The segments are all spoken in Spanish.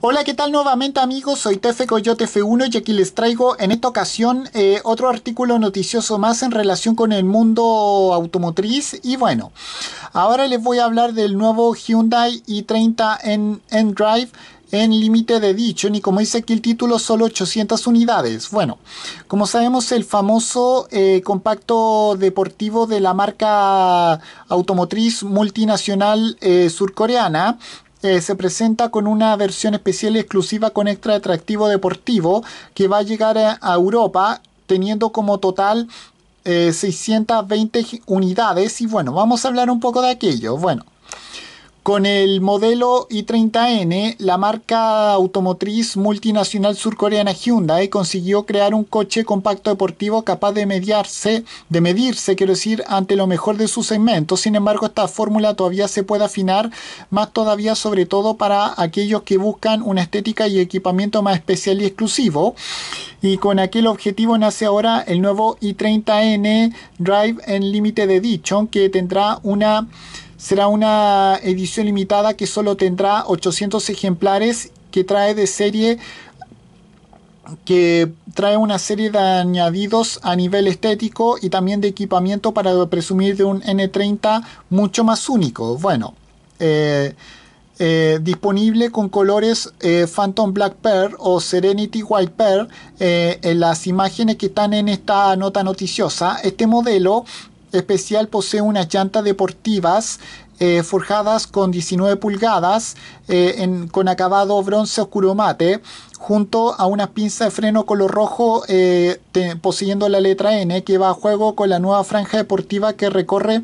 Hola, ¿qué tal nuevamente amigos? Soy Tefe Coyote F1 y aquí les traigo en esta ocasión eh, otro artículo noticioso más en relación con el mundo automotriz. Y bueno, ahora les voy a hablar del nuevo Hyundai i30 n en Drive en límite de dicho, y como dice aquí el título solo 800 unidades. Bueno, como sabemos el famoso eh, compacto deportivo de la marca automotriz multinacional eh, surcoreana eh, se presenta con una versión especial y exclusiva con extra atractivo deportivo que va a llegar a, Europa teniendo como total 620 eh, unidades y bueno, vamos a hablar un poco de aquello. Bueno, con el modelo i30N, la marca automotriz multinacional surcoreana Hyundai consiguió crear un coche compacto deportivo capaz de mediarse, de medirse, quiero decir, ante lo mejor de su segmento. Sin embargo, esta fórmula todavía se puede afinar, más todavía sobre todo para aquellos que buscan una estética y equipamiento más especial y exclusivo. Y con aquel objetivo nace ahora el nuevo i30N Drive en límite de Edition que tendrá una Será una edición limitada que solo tendrá 800 ejemplares que trae de serie que trae una serie de añadidos a nivel estético y también de equipamiento para presumir de un N30 mucho más único. Bueno, eh, eh, disponible con colores eh, Phantom Black Pearl o Serenity White Pearl en las imágenes que están en esta nota noticiosa. Este modelo especial posee unas llantas deportivas eh, forjadas con 19 pulgadas eh, con acabado bronce oscuro mate junto a unas pinza de freno color rojo eh, poseyendo la letra N que va a juego con la nueva franja deportiva que recorre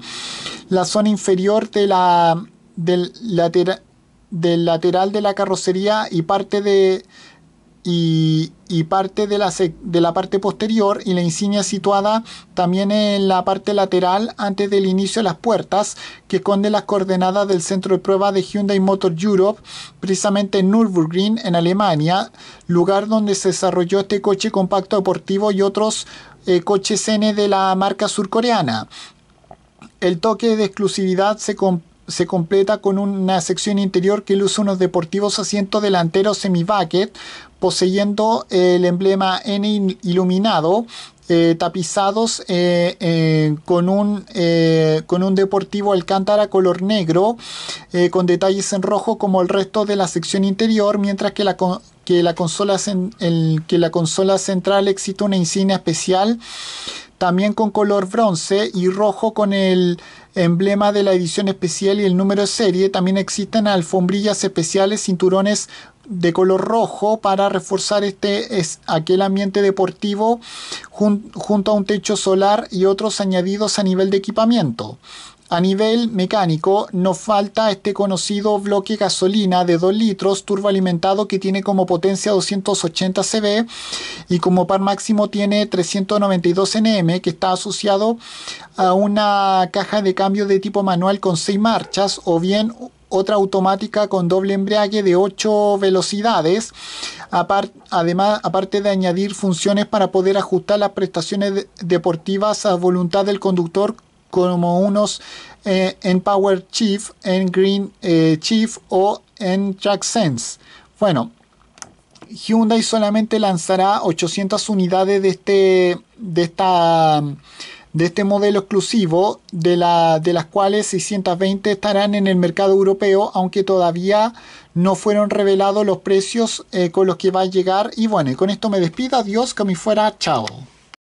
la zona inferior de la, del, del lateral de la carrocería y parte de y, y parte de la, de la parte posterior y la insignia situada también en la parte lateral antes del inicio de las puertas que esconde las coordenadas del centro de prueba de Hyundai Motor Europe precisamente en Nürburgring en Alemania lugar donde se desarrolló este coche compacto deportivo y otros eh, coches N de la marca surcoreana. El toque de exclusividad se se completa con una sección interior que luce unos deportivos asientos delanteros semi-bucket, poseyendo el emblema N iluminado eh, tapizados eh, eh, con, un, con un deportivo alcántara color negro con detalles en rojo como el resto de la sección interior mientras que la, que la, consola, que la consola central existe una insignia especial también con color bronce y rojo con el emblema de la edición especial y el número de serie. También existen alfombrillas especiales, cinturones de color rojo para reforzar este es aquel ambiente deportivo junto a un techo solar y otros añadidos a nivel de equipamiento. A nivel mecánico, nos falta este conocido bloque gasolina de 2 litros turboalimentado que tiene como potencia 280 CV y como par máximo tiene 392 Nm, que está asociado a una caja de cambio de tipo manual con 6 marchas o bien otra automática con doble embriague de 8 velocidades, además, aparte de añadir funciones para poder ajustar las prestaciones deportivas a voluntad del conductor como unos eh, en Power Chief, en Green eh, Chief o en Jack Sense. Bueno, Hyundai solamente lanzará 800 unidades de este, de esta, de este modelo exclusivo, de, de las cuales 620 estarán en el mercado europeo, aunque todavía no fueron revelados los precios eh, con los que va a llegar. Y bueno, y con esto me despido, adiós, que me fuera, chao.